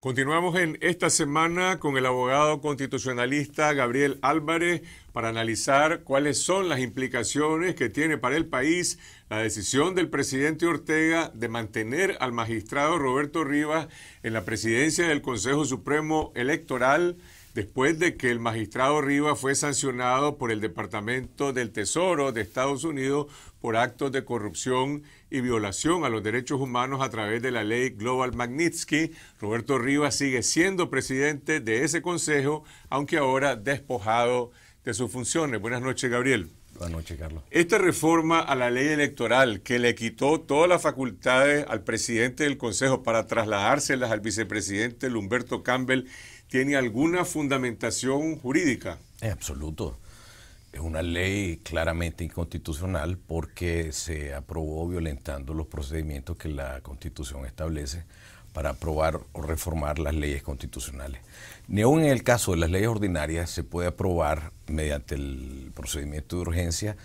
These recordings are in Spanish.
Continuamos en esta semana con el abogado constitucionalista Gabriel Álvarez para analizar cuáles son las implicaciones que tiene para el país la decisión del presidente Ortega de mantener al magistrado Roberto Rivas en la presidencia del Consejo Supremo Electoral después de que el magistrado Rivas fue sancionado por el Departamento del Tesoro de Estados Unidos por actos de corrupción y violación a los derechos humanos a través de la ley Global Magnitsky, Roberto Rivas sigue siendo presidente de ese consejo, aunque ahora despojado de sus funciones. Buenas noches, Gabriel. Buenas noches, Carlos. Esta reforma a la ley electoral que le quitó todas las facultades al presidente del Consejo para trasladárselas al vicepresidente Humberto Campbell tiene alguna fundamentación jurídica. En absoluto. Es una ley claramente inconstitucional porque se aprobó violentando los procedimientos que la Constitución establece para aprobar o reformar las leyes constitucionales. Ni aun en el caso de las leyes ordinarias se puede aprobar mediante el procedimiento de urgencia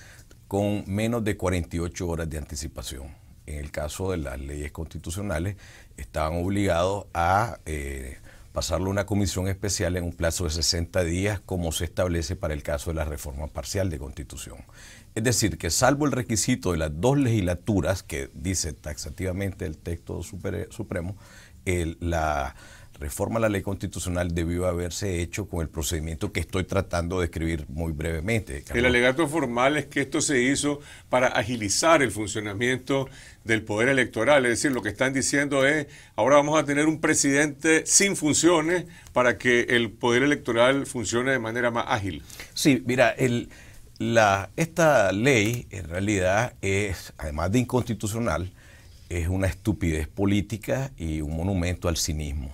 con menos de 48 horas de anticipación. En el caso de las leyes constitucionales, estaban obligados a eh, pasarlo a una comisión especial en un plazo de 60 días, como se establece para el caso de la reforma parcial de constitución. Es decir, que salvo el requisito de las dos legislaturas, que dice taxativamente el texto supremo, la reforma a la ley constitucional debió haberse hecho con el procedimiento que estoy tratando de escribir muy brevemente. El alegato formal es que esto se hizo para agilizar el funcionamiento del poder electoral, es decir, lo que están diciendo es, ahora vamos a tener un presidente sin funciones para que el poder electoral funcione de manera más ágil. Sí, mira, el, la, esta ley en realidad es, además de inconstitucional, es una estupidez política y un monumento al cinismo.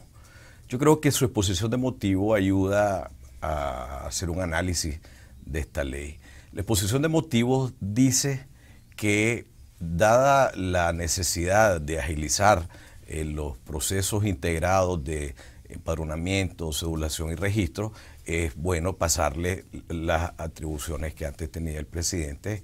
Yo creo que su exposición de motivo ayuda a hacer un análisis de esta ley. La exposición de motivos dice que dada la necesidad de agilizar eh, los procesos integrados de empadronamiento, cedulación y registro, es bueno pasarle las atribuciones que antes tenía el presidente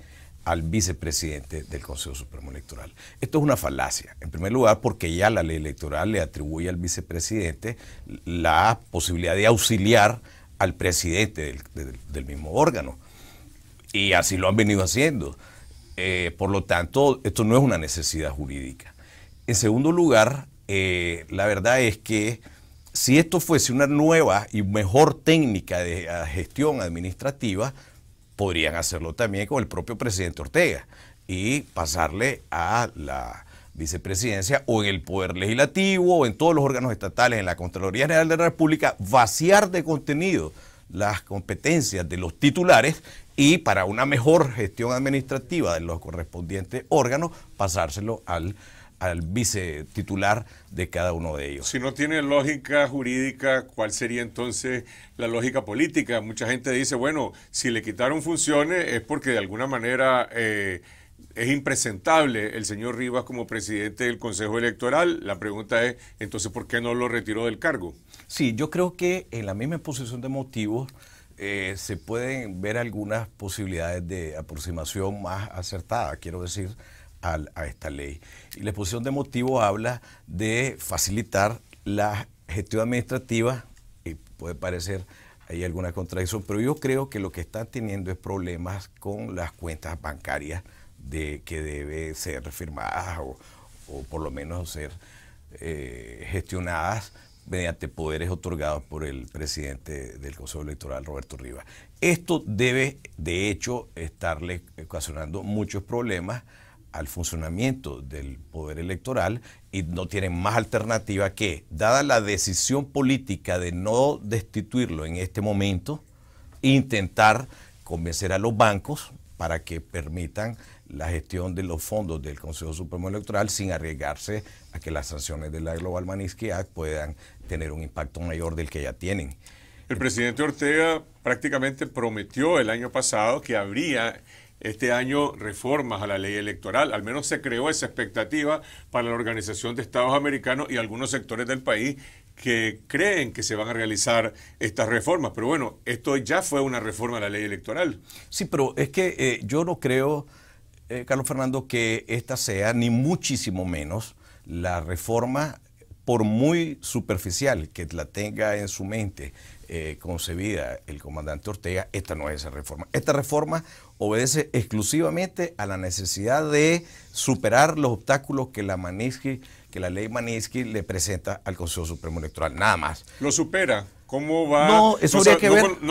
al vicepresidente del Consejo Supremo Electoral. Esto es una falacia, en primer lugar porque ya la ley electoral le atribuye al vicepresidente la posibilidad de auxiliar al presidente del, mismo órgano. Y así lo han venido haciendo. Eh, por lo tanto, esto no es una necesidad jurídica. En segundo lugar, eh, la verdad es que si esto fuese una nueva y mejor técnica de eh, gestión administrativa, podrían hacerlo también con el propio presidente Ortega y pasarle a la vicepresidencia o en el Poder Legislativo o en todos los órganos estatales, en la Contraloría General de la República, vaciar de contenido las competencias de los titulares y para una mejor gestión administrativa de los correspondientes órganos pasárselo al al vicetitular de cada uno de ellos. Si no tiene lógica jurídica, ¿cuál sería entonces la lógica política? Mucha gente dice, bueno, si le quitaron funciones es porque de alguna manera eh, es impresentable el señor Rivas como presidente del Consejo Electoral. La pregunta es, entonces, ¿por qué no lo retiró del cargo? Sí, yo creo que en la misma exposición de motivos eh, se pueden ver algunas posibilidades de aproximación más acertada, quiero decir a, esta ley. Y la exposición de motivo habla de facilitar la gestión administrativa, y puede parecer hay alguna contradicción, pero yo creo que lo que están teniendo es problemas con las cuentas bancarias de que debe ser firmadas o, por lo menos ser eh, gestionadas mediante poderes otorgados por el presidente del Consejo Electoral, Roberto Rivas. Esto debe, de hecho, estarle ocasionando muchos problemas al funcionamiento del poder electoral y no tienen más alternativa que, dada la decisión política de no destituirlo en este momento, intentar convencer a los bancos para que permitan la gestión de los fondos del Consejo Supremo Electoral sin arriesgarse a que las sanciones de la Global Manisky puedan tener un impacto mayor del que ya tienen. El presidente Ortega prácticamente prometió el año pasado que habría este año reformas a la ley electoral. Al menos se creó esa expectativa para la Organización de Estados Americanos y algunos sectores del país que creen que se van a realizar estas reformas. Pero bueno, esto ya fue una reforma a la ley electoral. Sí, pero es que eh, yo no creo, eh, Carlos Fernando, que esta sea, ni muchísimo menos, la reforma por muy superficial que la tenga en su mente eh, concebida el comandante Ortega, esta no es esa reforma. Esta reforma obedece exclusivamente a la necesidad de superar los obstáculos que la que la ley Manisky le presenta al Consejo Supremo Electoral, nada más. Lo supera. ¿Cómo va? No, eso no, que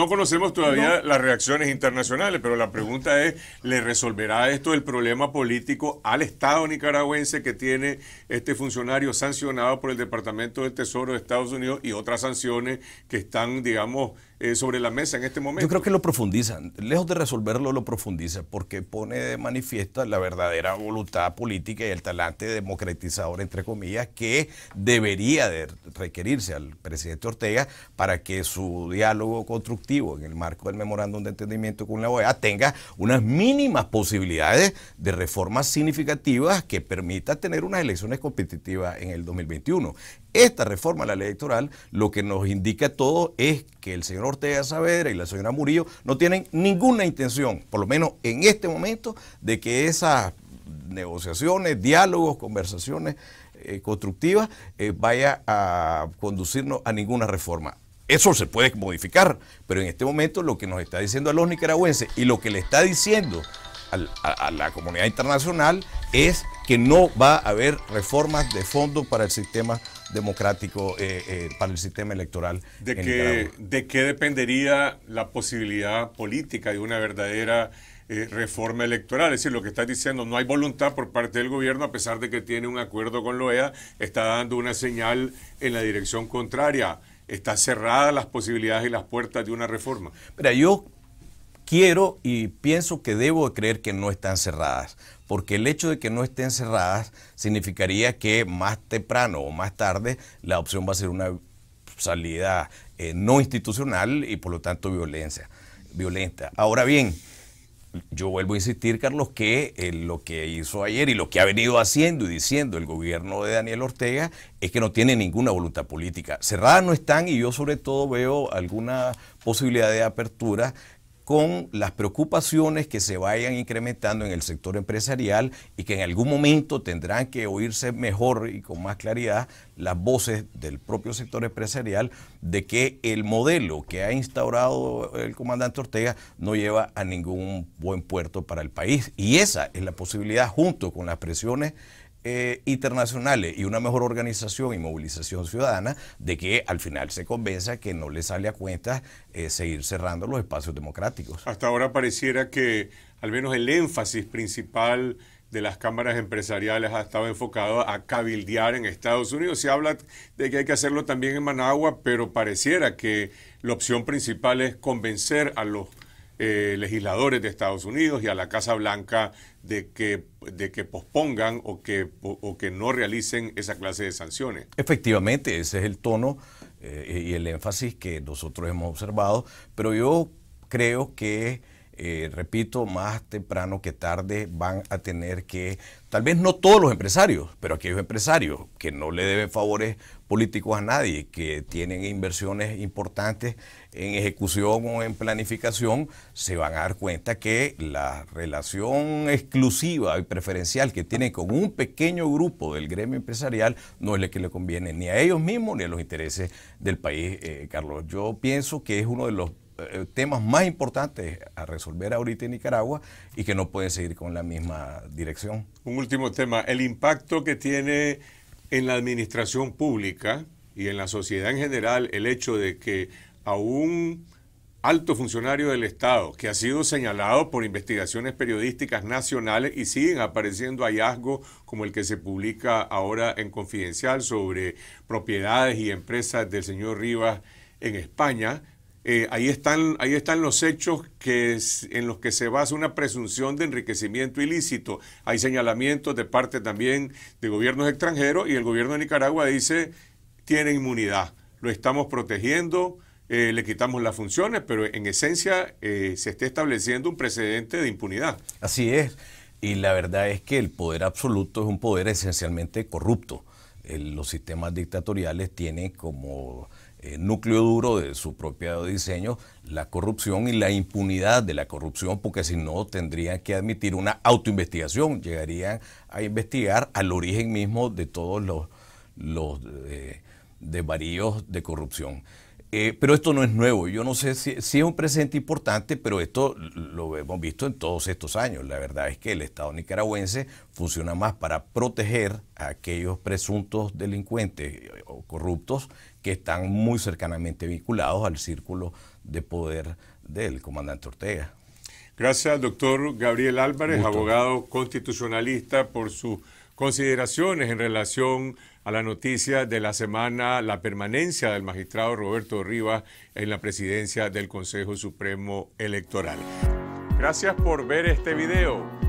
conocemos todavía las reacciones internacionales, pero la pregunta es, ¿le resolverá esto el problema político al Estado nicaragüense que tiene este funcionario sancionado por el Departamento del Tesoro de Estados Unidos y otras sanciones que están, digamos, eh, sobre la mesa en este momento? Yo creo que lo profundizan. Lejos de resolverlo, lo profundiza porque pone de manifiesto la verdadera voluntad política y el talante democratizador, entre comillas, que debería de requerirse al presidente Ortega para para que su diálogo constructivo en el marco del memorándum de entendimiento con la OEA tenga unas mínimas posibilidades de reformas significativas que permita tener unas elecciones competitivas en el 2021. Esta reforma a la ley electoral lo que nos indica todo es que el señor Ortega Saavedra y la señora Murillo no tienen ninguna intención, por lo menos en este momento, de que esas negociaciones, diálogos, conversaciones eh, constructivas eh, vaya a conducirnos a ninguna reforma. Eso se puede modificar, pero en este momento lo que nos está diciendo a los nicaragüenses y lo que le está diciendo a, la comunidad internacional es que no va a haber reformas de fondo para el sistema democrático, eh, eh, para el sistema electoral. ¿De, que, ¿De qué dependería la posibilidad política de una verdadera eh, reforma electoral? Es decir, lo que está diciendo, no hay voluntad por parte del gobierno, a pesar de que tiene un acuerdo con la e OEA, está dando una señal en la dirección contraria están cerradas las posibilidades y las puertas de una reforma. Pero yo quiero y pienso que debo creer que no están cerradas, porque el hecho de que no estén cerradas significaría que más temprano o más tarde la opción va a ser una salida eh, no institucional y por lo tanto violencia, violenta. Ahora bien, yo vuelvo a insistir, Carlos, que eh, lo que hizo ayer y lo que ha venido haciendo y diciendo el gobierno de Daniel Ortega es que no tiene ninguna voluntad política. Cerradas no están y yo sobre todo veo alguna posibilidad de apertura con las preocupaciones que se vayan incrementando en el sector empresarial y que en algún momento tendrán que oírse mejor y con más claridad las voces del propio sector empresarial de que el modelo que ha instaurado el comandante Ortega no lleva a ningún buen puerto para el país. Y esa es la posibilidad junto con las presiones eh, internacionales y una mejor organización y movilización ciudadana de que al final se convenza que no le sale a cuenta eh, seguir cerrando los espacios democráticos. Hasta ahora pareciera que al menos el énfasis principal de las cámaras empresariales ha estado enfocado a cabildear en Estados Unidos. Se habla de que hay que hacerlo también en Managua, pero pareciera que la opción principal es convencer a los eh, legisladores de Estados Unidos y a la Casa Blanca de que, de que pospongan o que, o, que no realicen esa clase de sanciones. Efectivamente, ese es el tono eh, y el énfasis que nosotros hemos observado, pero yo creo que eh, repito, más temprano que tarde van a tener que, tal vez no todos los empresarios, pero aquellos empresarios que no le deben favores políticos a nadie, que tienen inversiones importantes en ejecución o en planificación, se van a dar cuenta que la relación exclusiva y preferencial que tienen con un pequeño grupo del gremio empresarial no es la que le conviene ni a ellos mismos ni a los intereses del país, eh, Carlos. Yo pienso que es uno de los eh, temas más importantes a resolver ahorita en Nicaragua y que no puede seguir con la misma dirección. Un último tema, el impacto que tiene en la administración pública y en la sociedad en general el hecho de que a un alto funcionario del Estado que ha sido señalado por investigaciones periodísticas nacionales y siguen apareciendo hallazgos como el que se publica ahora en Confidencial sobre propiedades y empresas del señor Rivas en España, eh, ahí, están, ahí están los hechos que en los que se basa una presunción de enriquecimiento ilícito. Hay señalamientos de parte también de gobiernos extranjeros y el gobierno de Nicaragua dice, tiene inmunidad, lo estamos protegiendo, eh, le quitamos las funciones, pero en esencia eh, se está estableciendo un precedente de impunidad. Así es, y la verdad es que el poder absoluto es un poder esencialmente corrupto. los sistemas dictatoriales tienen como eh, núcleo duro de su propio diseño la corrupción y la impunidad de la corrupción, porque si no tendrían que admitir una autoinvestigación, llegarían a investigar al origen mismo de todos los, los eh, desvaríos de corrupción. Eh, pero esto no es nuevo, yo no sé si, es un presente importante, pero esto lo hemos visto en todos estos años. La verdad es que el Estado nicaragüense funciona más para proteger a aquellos presuntos delincuentes corruptos que están muy cercanamente vinculados al círculo de poder del comandante Ortega. Gracias, doctor Gabriel Álvarez, abogado constitucionalista, por sus consideraciones en relación a la noticia de la semana, la permanencia del magistrado Roberto Rivas en la presidencia del Consejo Supremo Electoral. Gracias por ver este video.